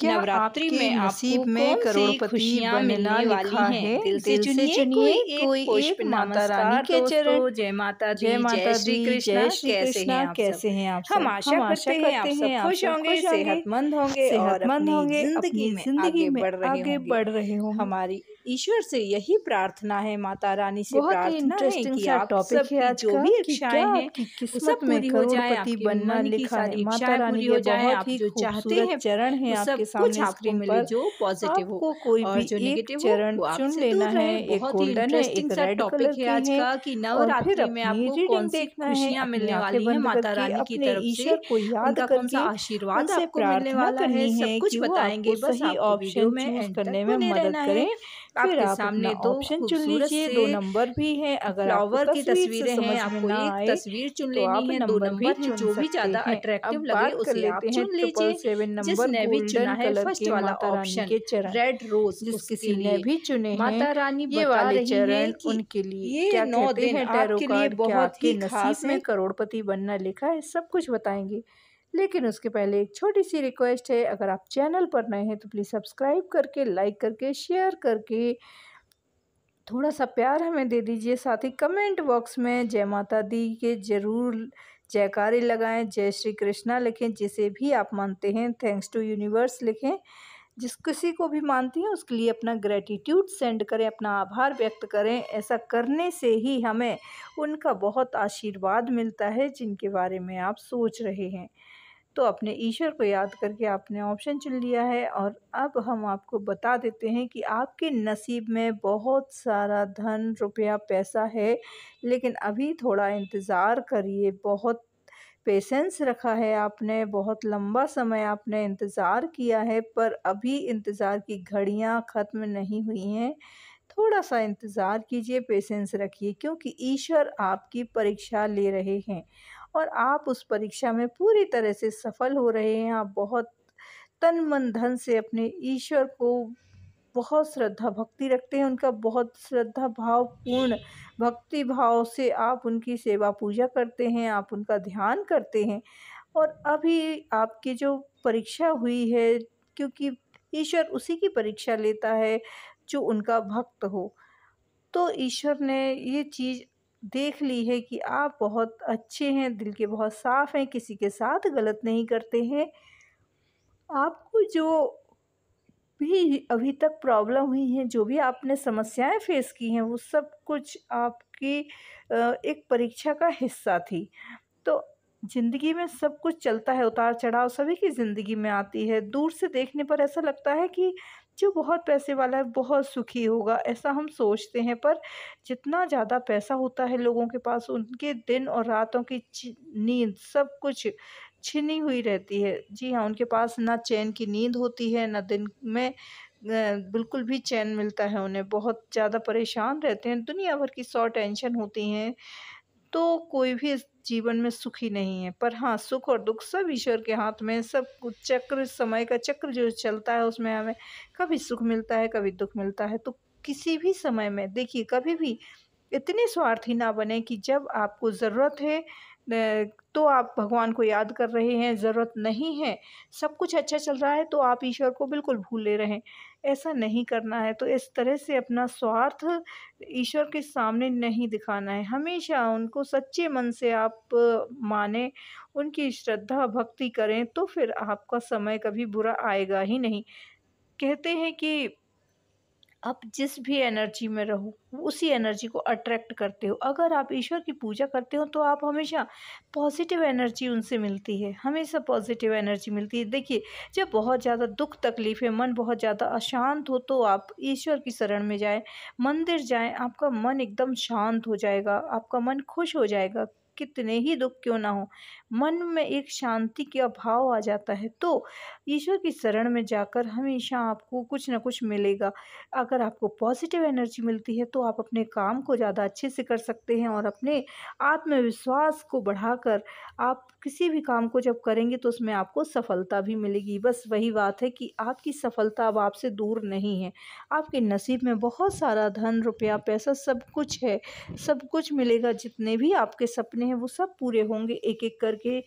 क्या नवरात्रि में नसीब में करोड़पति बनना लिखा है दिल से चुनिए कोई एक माता रानी के चरण जय माता जय माता श्री कृष्ण कैसे हैं कैसे हैं आप हम आशा करते हैं आप खुश होंगे सेहतमंद होंगे सेहतमंद होंगे जिंदगी में आगे बढ़ रहे होंगे हमारी ईश्वर से यही प्रार्थना है माता रानी से प्रार्थना है कि आप सब है जो भी इच्छाएं हैं वो सब पूरी हो जाए आपकी बनना लिखा है माता रानी हो जाए आप जो चाहते हैं चरण है आपके सामने आपको मिले जो पॉजिटिव हो कोई भी जो नेगेटिव चरण चुन लेना है एक गोल्डन है एक रेड टॉपिक है आज का कि नवरात्रि में आपको कौन सी खुशियां मिलने वाली है माता रानी की तरफ से को याद कौन सा आशीर्वाद आपको मिलने वाला है सब कुछ बताएंगे बस ही ऑप्शन में करने में मदद करें आपके आप सामने दो ऑप्शन चुन लीजिए दो नंबर भी है अगर फ्लावर की तस्वीरें हैं आपको एक तस्वीर चुन तो लेनी है दो नंबर जो भी ज्यादा अट्रैक्टिव लगे उसे आप चुन लीजिए सेवन नंबर ने भी चुना है फर्स्ट वाला ऑप्शन रेड रोज जिस किसी ने भी चुने माता रानी ये वाले चरण उनके लिए क्या कहते हैं टैरो कार्ड बहुत ही खास में करोड़पति बनना लिखा है सब कुछ बताएंगे लेकिन उसके पहले एक छोटी सी रिक्वेस्ट है अगर आप चैनल पर नए हैं तो प्लीज़ सब्सक्राइब करके लाइक करके शेयर करके थोड़ा सा प्यार हमें दे दीजिए साथ ही कमेंट बॉक्स में जय माता दी के ज़रूर जयकारे लगाएं जय श्री कृष्णा लिखें जिसे भी आप मानते हैं थैंक्स टू यूनिवर्स लिखें जिस किसी को भी मानती हैं उसके लिए अपना ग्रेटिट्यूड सेंड करें अपना आभार व्यक्त करें ऐसा करने से ही हमें उनका बहुत आशीर्वाद मिलता है जिनके बारे में आप सोच रहे हैं तो अपने ईश्वर को याद करके आपने ऑप्शन चुन लिया है और अब हम आपको बता देते हैं कि आपके नसीब में बहुत सारा धन रुपया पैसा है लेकिन अभी थोड़ा इंतज़ार करिए बहुत पेशेंस रखा है आपने बहुत लंबा समय आपने इंतज़ार किया है पर अभी इंतज़ार की घड़ियाँ ख़त्म नहीं हुई हैं थोड़ा सा इंतज़ार कीजिए पेशेंस रखिए क्योंकि ईश्वर आपकी परीक्षा ले रहे हैं और आप उस परीक्षा में पूरी तरह से सफल हो रहे हैं आप बहुत तन मन धन से अपने ईश्वर को बहुत श्रद्धा भक्ति रखते हैं उनका बहुत श्रद्धा भाव पूर्ण भक्ति भाव से आप उनकी सेवा पूजा करते हैं आप उनका ध्यान करते हैं और अभी आपकी जो परीक्षा हुई है क्योंकि ईश्वर उसी की परीक्षा लेता है जो उनका भक्त हो तो ईश्वर ने ये चीज़ देख ली है कि आप बहुत अच्छे हैं दिल के बहुत साफ़ हैं किसी के साथ गलत नहीं करते हैं आपको जो भी अभी तक प्रॉब्लम हुई है जो भी आपने समस्याएं फेस की हैं वो सब कुछ आपकी एक परीक्षा का हिस्सा थी तो ज़िंदगी में सब कुछ चलता है उतार चढ़ाव सभी की ज़िंदगी में आती है दूर से देखने पर ऐसा लगता है कि जो बहुत पैसे वाला है बहुत सुखी होगा ऐसा हम सोचते हैं पर जितना ज़्यादा पैसा होता है लोगों के पास उनके दिन और रातों की नींद सब कुछ छिनी हुई रहती है जी हाँ उनके पास ना चैन की नींद होती है ना दिन में बिल्कुल भी चैन मिलता है उन्हें बहुत ज़्यादा परेशान रहते हैं दुनिया भर की सौ टेंशन होती हैं तो कोई भी जीवन में सुखी नहीं है पर हाँ सुख और दुख सब ईश्वर के हाथ में सब कुछ चक्र समय का चक्र जो चलता है उसमें हमें कभी सुख मिलता है कभी दुख मिलता है तो किसी भी समय में देखिए कभी भी इतने स्वार्थी ना बने कि जब आपको ज़रूरत है तो आप भगवान को याद कर रहे हैं ज़रूरत नहीं है सब कुछ अच्छा चल रहा है तो आप ईश्वर को बिल्कुल भूल ले रहे हैं ऐसा नहीं करना है तो इस तरह से अपना स्वार्थ ईश्वर के सामने नहीं दिखाना है हमेशा उनको सच्चे मन से आप माने उनकी श्रद्धा भक्ति करें तो फिर आपका समय कभी बुरा आएगा ही नहीं कहते हैं कि आप जिस भी एनर्जी में रहो उसी एनर्जी को अट्रैक्ट करते हो अगर आप ईश्वर की पूजा करते हो तो आप हमेशा पॉजिटिव एनर्जी उनसे मिलती है हमेशा पॉजिटिव एनर्जी मिलती है देखिए जब बहुत ज़्यादा दुख तकलीफ है मन बहुत ज़्यादा अशांत हो तो आप ईश्वर की शरण में जाएं मंदिर जाएं आपका मन एकदम शांत हो जाएगा आपका मन खुश हो जाएगा कितने ही दुख क्यों ना हो मन में एक शांति के अभाव आ जाता है तो ईश्वर की शरण में जाकर हमेशा आपको कुछ ना कुछ मिलेगा अगर आपको पॉजिटिव एनर्जी मिलती है तो आप अपने काम को ज़्यादा अच्छे से कर सकते हैं और अपने आत्मविश्वास को बढ़ाकर आप किसी भी काम को जब करेंगे तो उसमें आपको सफलता भी मिलेगी बस वही बात है कि आपकी सफलता अब आपसे दूर नहीं है आपके नसीब में बहुत सारा धन रुपया पैसा सब कुछ है सब कुछ मिलेगा जितने भी आपके सपने हैं वो सब पूरे होंगे एक एक करके सके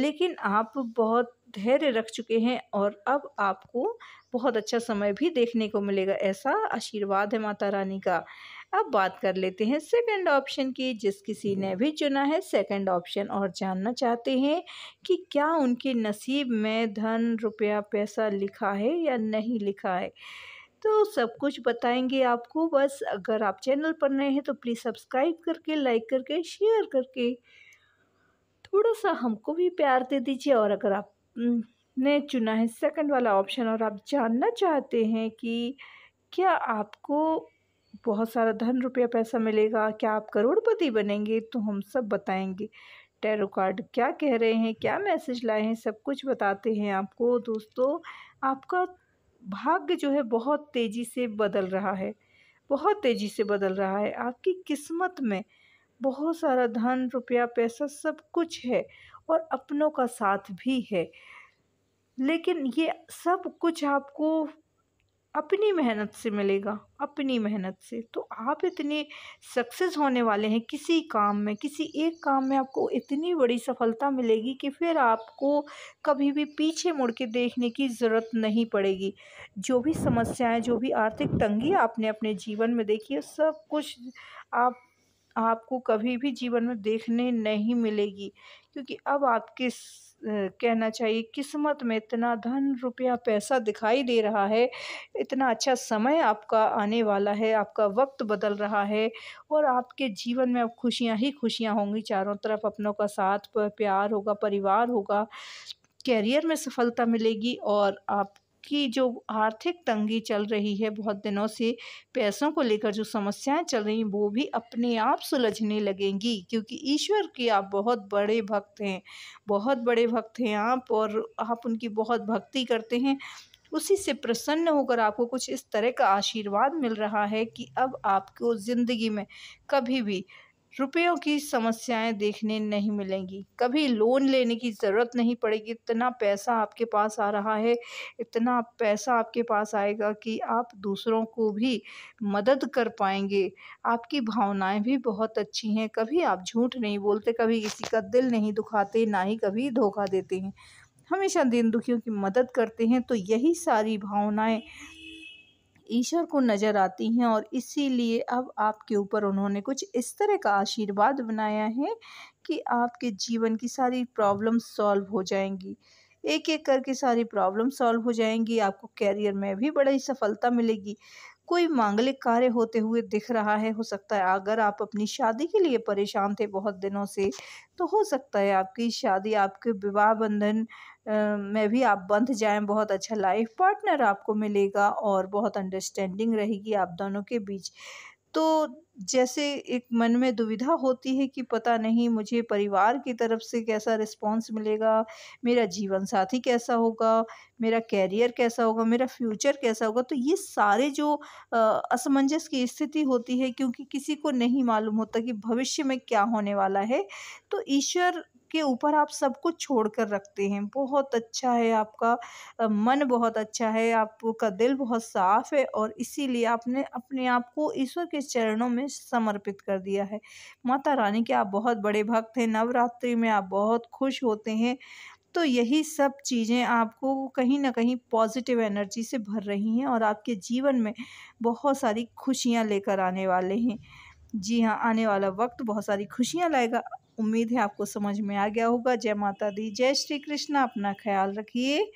लेकिन आप बहुत धैर्य रख चुके हैं और अब आपको बहुत अच्छा समय भी देखने को मिलेगा ऐसा आशीर्वाद है माता रानी का अब बात कर लेते हैं सेकंड ऑप्शन की जिस किसी ने भी चुना है सेकंड ऑप्शन और जानना चाहते हैं कि क्या उनके नसीब में धन रुपया पैसा लिखा है या नहीं लिखा है तो सब कुछ बताएंगे आपको बस अगर आप चैनल पर नए हैं तो प्लीज़ सब्सक्राइब करके लाइक करके शेयर करके थोड़ा सा हमको भी प्यार दे दीजिए और अगर आपने चुना है सेकंड वाला ऑप्शन और आप जानना चाहते हैं कि क्या आपको बहुत सारा धन रुपया पैसा मिलेगा क्या आप करोड़पति बनेंगे तो हम सब बताएंगे टैरो कार्ड क्या कह रहे हैं क्या मैसेज लाए हैं सब कुछ बताते हैं आपको दोस्तों आपका भाग्य जो है बहुत तेज़ी से बदल रहा है बहुत तेज़ी से बदल रहा है आपकी किस्मत में बहुत सारा धन रुपया पैसा सब कुछ है और अपनों का साथ भी है लेकिन ये सब कुछ आपको अपनी मेहनत से मिलेगा अपनी मेहनत से तो आप इतने सक्सेस होने वाले हैं किसी काम में किसी एक काम में आपको इतनी बड़ी सफलता मिलेगी कि फिर आपको कभी भी पीछे मुड़ के देखने की ज़रूरत नहीं पड़ेगी जो भी समस्याएं जो भी आर्थिक तंगी आपने अपने जीवन में देखी है सब कुछ आप आपको कभी भी जीवन में देखने नहीं मिलेगी क्योंकि अब आपके कहना चाहिए किस्मत में इतना धन रुपया पैसा दिखाई दे रहा है इतना अच्छा समय आपका आने वाला है आपका वक्त बदल रहा है और आपके जीवन में अब खुशियां ही खुशियां होंगी चारों तरफ अपनों का साथ प्यार होगा परिवार होगा कैरियर में सफलता मिलेगी और आप की जो आर्थिक तंगी चल रही है बहुत दिनों से पैसों को लेकर जो समस्याएं चल रही हैं वो भी अपने आप सुलझने लगेंगी क्योंकि ईश्वर के आप बहुत बड़े भक्त हैं बहुत बड़े भक्त हैं आप और आप उनकी बहुत भक्ति करते हैं उसी से प्रसन्न होकर आपको कुछ इस तरह का आशीर्वाद मिल रहा है कि अब आपको ज़िंदगी में कभी भी रुपयों की समस्याएं देखने नहीं मिलेंगी कभी लोन लेने की ज़रूरत नहीं पड़ेगी इतना पैसा आपके पास आ रहा है इतना पैसा आपके पास आएगा कि आप दूसरों को भी मदद कर पाएंगे आपकी भावनाएं भी बहुत अच्छी हैं कभी आप झूठ नहीं बोलते कभी किसी का दिल नहीं दुखाते ना ही कभी धोखा देते हैं हमेशा दीन दुखियों की मदद करते हैं तो यही सारी भावनाएं ईश्वर को नज़र आती हैं और इसीलिए अब आपके ऊपर उन्होंने कुछ इस तरह का आशीर्वाद बनाया है कि आपके जीवन की सारी प्रॉब्लम सॉल्व हो जाएंगी एक एक करके सारी प्रॉब्लम सॉल्व हो जाएंगी आपको कैरियर में भी बड़ी सफलता मिलेगी कोई मांगलिक कार्य होते हुए दिख रहा है हो सकता है अगर आप अपनी शादी के लिए परेशान थे बहुत दिनों से तो हो सकता है आपकी शादी आपके विवाह बंधन में भी आप बंध जाएं बहुत अच्छा लाइफ पार्टनर आपको मिलेगा और बहुत अंडरस्टैंडिंग रहेगी आप दोनों के बीच तो जैसे एक मन में दुविधा होती है कि पता नहीं मुझे परिवार की तरफ से कैसा रिस्पॉन्स मिलेगा मेरा जीवन साथी कैसा होगा मेरा कैरियर कैसा होगा मेरा फ्यूचर कैसा होगा तो ये सारे जो असमंजस की स्थिति होती है क्योंकि किसी को नहीं मालूम होता कि भविष्य में क्या होने वाला है तो ईश्वर के ऊपर आप सब कुछ छोड़ कर रखते हैं बहुत अच्छा है आपका मन बहुत अच्छा है आपका दिल बहुत साफ है और इसीलिए आपने अपने आप को ईश्वर के चरणों में समर्पित कर दिया है माता रानी के आप बहुत बड़े भक्त हैं नवरात्रि में आप बहुत खुश होते हैं तो यही सब चीज़ें आपको कहीं ना कहीं पॉजिटिव एनर्जी से भर रही हैं और आपके जीवन में बहुत सारी खुशियाँ लेकर आने वाले हैं जी हाँ आने वाला वक्त बहुत सारी खुशियाँ लाएगा उम्मीद है आपको समझ में आ गया होगा जय माता दी जय श्री कृष्णा अपना ख्याल रखिए